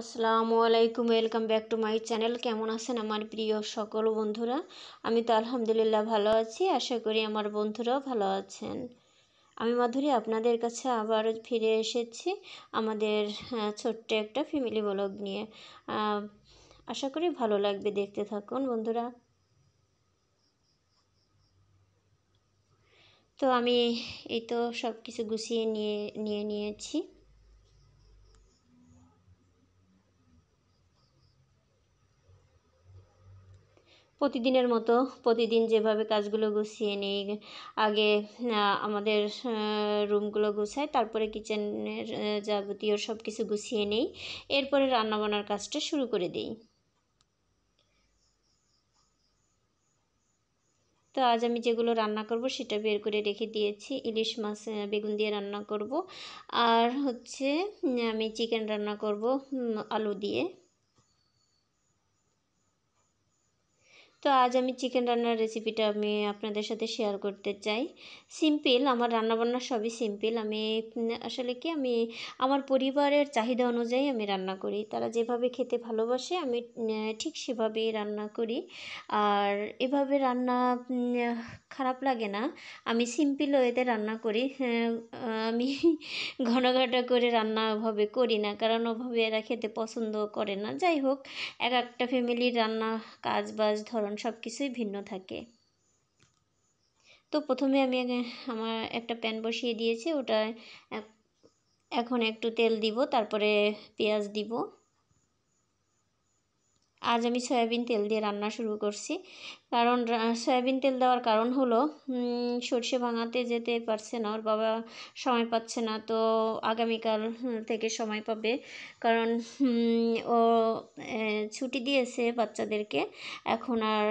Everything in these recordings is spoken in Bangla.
আসসালামু আলাইকুম welcome back to my channel কেমন আছেন আমার প্রিয় সকল বন্ধুরা আমি তো আলহামদুলিল্লাহ ভালো আছি আশা করি আমার বন্ধুরাও ভালো আছেন আমি মাধুরী আপনাদের কাছে আবার ফিরে এসেছি আমাদের ছোট্ট একটা ফ্যামিলি ব্লগ নিয়ে আশা করি ভালো লাগবে দেখতে থাকুন বন্ধুরা তো আমি এই তো সব কিছু গুছিয়ে নিয়ে নিয়ে নিয়েছি প্রতিদিনের মতো প্রতিদিন যেভাবে কাজগুলো গুছিয়ে নিই আগে আমাদের রুমগুলো গুছাই তারপরে কিচেনের যাবতীয় সব কিছু গুছিয়ে নিই এরপরে রান্নাবান্নার কাজটা শুরু করে দিই তো আজ আমি যেগুলো রান্না করব সেটা বের করে রেখে দিয়েছি ইলিশ মাছ বেগুন দিয়ে রান্না করব আর হচ্ছে আমি চিকেন রান্না করব আলু দিয়ে তো আজ আমি চিকেন রান্নার রেসিপিটা আমি আপনাদের সাথে শেয়ার করতে চাই সিম্পল আমার রান্নাবান্না সবই সিম্পল আমি আসলে কি আমি আমার পরিবারের চাহিদা অনুযায়ী আমি রান্না করি তারা যেভাবে খেতে ভালোবাসে আমি ঠিক সেভাবেই রান্না করি আর এভাবে রান্না খারাপ লাগে না আমি সিম্পল ওয়েতে রান্না করি হ্যাঁ, আমি ঘনঘাটা করে রান্না ওভাবে করি না কারণ ওভাবে এরা খেতে পছন্দ করে না যাই হোক এক একটা ফ্যামিলির রান্না কাজ বাজ ধরন সব কিছুই ভিন্ন থাকে তো প্রথমে আমি আমার একটা প্যান বসিয়ে দিয়েছি ওটা এখন একটু তেল দিব তারপরে পেঁয়াজ দিব আজ আমি সয়াবিন তেল দিয়ে রান্না শুরু করছি কারণ সয়াবিন তেল দেওয়ার কারণ হলো সর্ষে ভাঙাতে যেতে পারছে না ওর বাবা সময় পাচ্ছে না তো আগামীকাল থেকে সময় পাবে কারণ ও ছুটি দিয়েছে বাচ্চাদেরকে এখন আর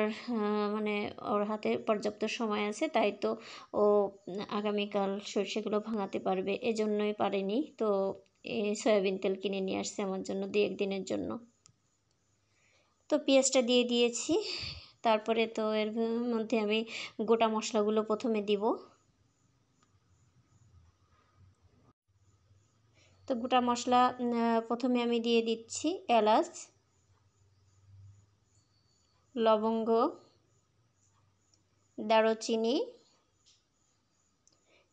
মানে ওর হাতে পর্যাপ্ত সময় আছে তাই তো ও আগামীকাল সর্ষেগুলো ভাঙাতে পারবে এজন্যই পারেনি তো সয়াবিন তেল কিনে নিয়ে আসছে আমার জন্য দু একদিনের জন্য তো পেঁয়াজটা দিয়ে দিয়েছি তারপরে তো এর মধ্যে আমি গোটা মশলাগুলো প্রথমে দিব তো গোটা মশলা প্রথমে আমি দিয়ে দিচ্ছি এলাচ লবঙ্গ দারুচিনি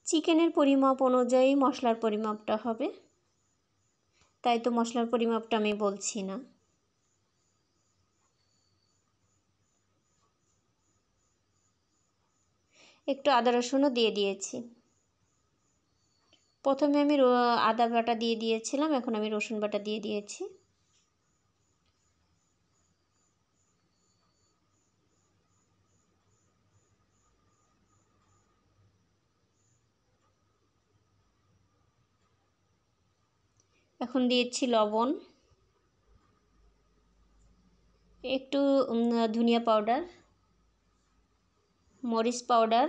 চিকেনের পরিমাপ অনুযায়ী মশলার পরিমাপটা হবে তাই তো মশলার পরিমাপটা আমি বলছি না একটু আদা রসুনও দিয়ে দিয়েছি প্রথমে আমি আদা বাটা দিয়ে দিয়েছিলাম এখন আমি রসুন বাটা দিয়ে দিয়েছি এখন দিয়েছি লবণ একটু ধনিয়া পাউডার মরিচ পাউডার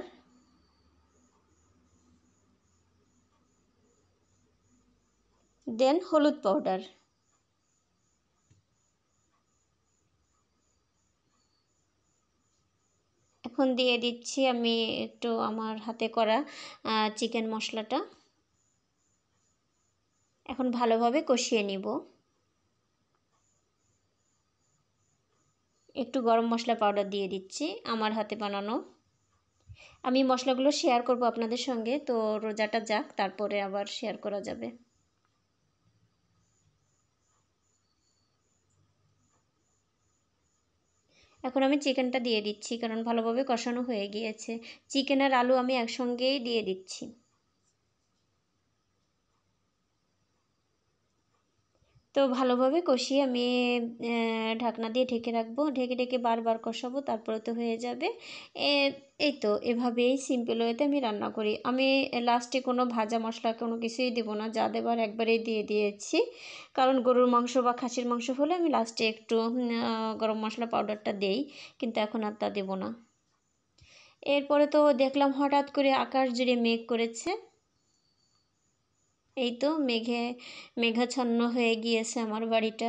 দেন হলুদ পাউডার এখন দিয়ে দিচ্ছি আমি একটু আমার হাতে করা চিকেন মশলাটা এখন ভালোভাবে কষিয়ে নিব একটু গরম মশলা পাউডার দিয়ে দিচ্ছি আমার হাতে বানানো আমি মশলাগুলো শেয়ার করব আপনাদের সঙ্গে তো রোজাটা যাক তারপরে আবার শেয়ার করা যাবে এখন আমি চিকেনটা দিয়ে দিচ্ছি কারণ ভালোভাবে কষানো হয়ে গিয়েছে চিকেন আর আলু আমি একসঙ্গেই দিয়ে দিচ্ছি তো ভালোভাবে কষিয়ে আমি ঢাকনা দিয়ে ঢেকে রাখবো ঢেকে ঢেকে বারবার কষাবো তারপরে তো হয়ে যাবে এই তো এভাবেই সিম্পল ওয়েতে আমি রান্না করি আমি লাস্টে কোনো ভাজা মশলা কোনো কিছুই দেবো না যা দেবার একবারেই দিয়ে দিয়েছি কারণ গরুর মাংস বা খাসির মাংস হলে আমি লাস্টে একটু গরম মশলা পাউডারটা দেই কিন্তু এখন আর তা দেবো না এরপরে তো দেখলাম হঠাৎ করে আকাশ জুড়ে মেঘ করেছে এই তো মেঘে মেঘাচ্ছন্ন হয়ে গিয়েছে আমার বাড়িটা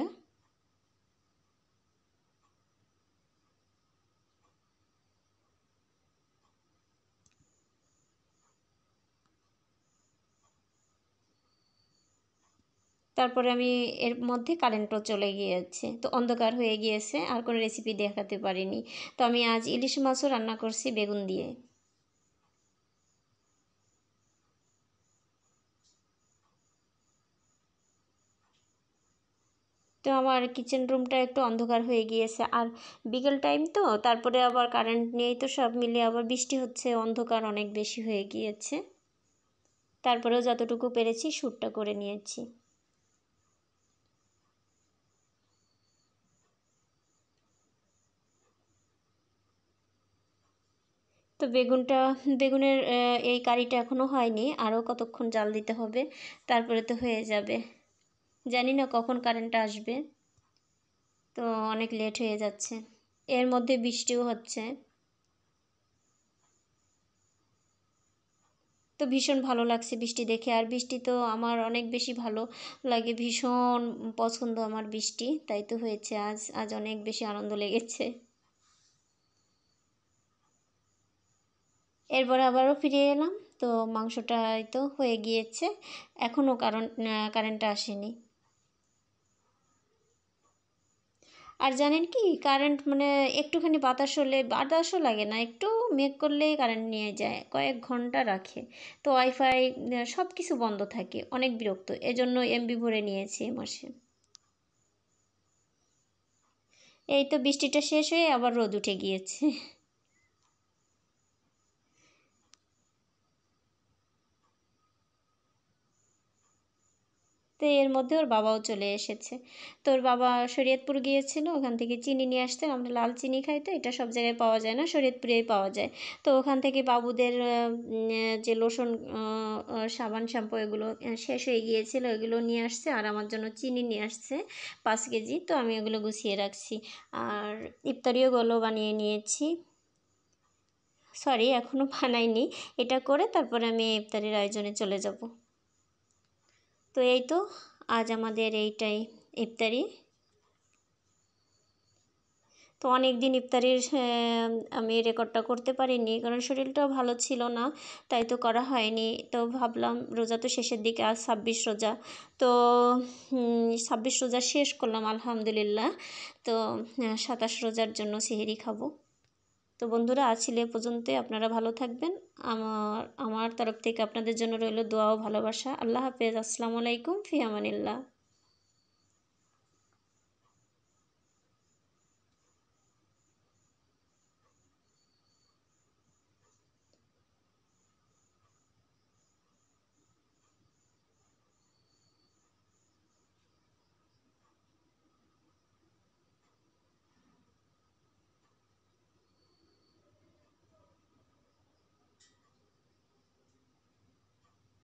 তারপরে আমি এর মধ্যে কারেন্টও চলে গিয়েছে তো অন্ধকার হয়ে গিয়েছে আর কোনো রেসিপি দেখাতে পারিনি তো আমি আজ ইলিশ মাছও রান্না করছি বেগুন দিয়ে তো আমার কিচেন রুমটা একটু অন্ধকার হয়ে গিয়েছে আর বিকেল টাইম তো তারপরে আবার কারেন্ট নেই তো সব মিলিয়ে আবার বৃষ্টি হচ্ছে অন্ধকার অনেক বেশি হয়ে গিয়েছে তারপরেও যতটুকু পেরেছি শ্যুটটা করে নিয়েছি তো বেগুনটা বেগুনের এই কারিটা এখনও হয়নি আরও কতক্ষণ জাল দিতে হবে তারপরে তো হয়ে যাবে জানি না কখন কারেন্টটা আসবে তো অনেক লেট হয়ে যাচ্ছে এর মধ্যে বৃষ্টিও হচ্ছে তো ভীষণ ভালো লাগছে বৃষ্টি দেখে আর বৃষ্টি তো আমার অনেক বেশি ভালো লাগে ভীষণ পছন্দ আমার বৃষ্টি তাই তো হয়েছে আজ আজ অনেক বেশি আনন্দ লেগেছে এরপর আবারও ফিরে এলাম তো মাংসটাই তো হয়ে গিয়েছে এখনও কারণ কারেন্টটা আসেনি আর জানেন কি কারেন্ট মানে একটুখানি বাতাস হলে বাতাসও লাগে না একটু মেঘ করলেই কারেন্ট নিয়ে যায় কয়েক ঘন্টা রাখে তো ওয়াইফাই সব কিছু বন্ধ থাকে অনেক বিরক্ত এজন্য এমবি ভরে নিয়েছে এ মাসে এই তো বৃষ্টিটা শেষ হয়ে আবার রোদ উঠে গিয়েছে তো এর মধ্যে ওর বাবাও চলে এসেছে তো ওর বাবা শরীয়তপুর গিয়েছিল ওখান থেকে চিনি নিয়ে আসতেন আমরা লাল চিনি খাই তো এটা সব জায়গায় পাওয়া যায় না শরীয়তপুরেই পাওয়া যায় তো ওখান থেকে বাবুদের যে লোশন সাবান শ্যাম্পু এগুলো শেষ হয়ে গিয়েছিল এগুলো নিয়ে আসছে আর আমার জন্য চিনি নিয়ে আসছে পাঁচ কেজি তো আমি ওগুলো গুছিয়ে রাখছি আর ইফতারিও গলো বানিয়ে নিয়েছি সরি এখনও বানাইনি এটা করে তারপরে আমি ইফতারির আয়োজনে চলে যাব তো এই তো আজ আমাদের এইটাই ইফতারি তো অনেক দিন ইফতারির আমি রেকর্ডটা করতে পারিনি কারণ শরীরটাও ভালো ছিল না তাই তো করা হয়নি তো ভাবলাম রোজা তো শেষের দিকে আর ছাব্বিশ রোজা তো ছাব্বিশ রোজা শেষ করলাম আলহামদুলিল্লাহ তো সাতাশ রোজার জন্য সেহেরি খাবো তো বন্ধুরা আছি এ পর্যন্তই আপনারা ভালো থাকবেন আমার আমার তরফ থেকে আপনাদের জন্য রইল দোয়া ও ভালোবাসা আল্লাহ হাফেজ আসসালামু আলাইকুম ফিয়ামানিল্লাহ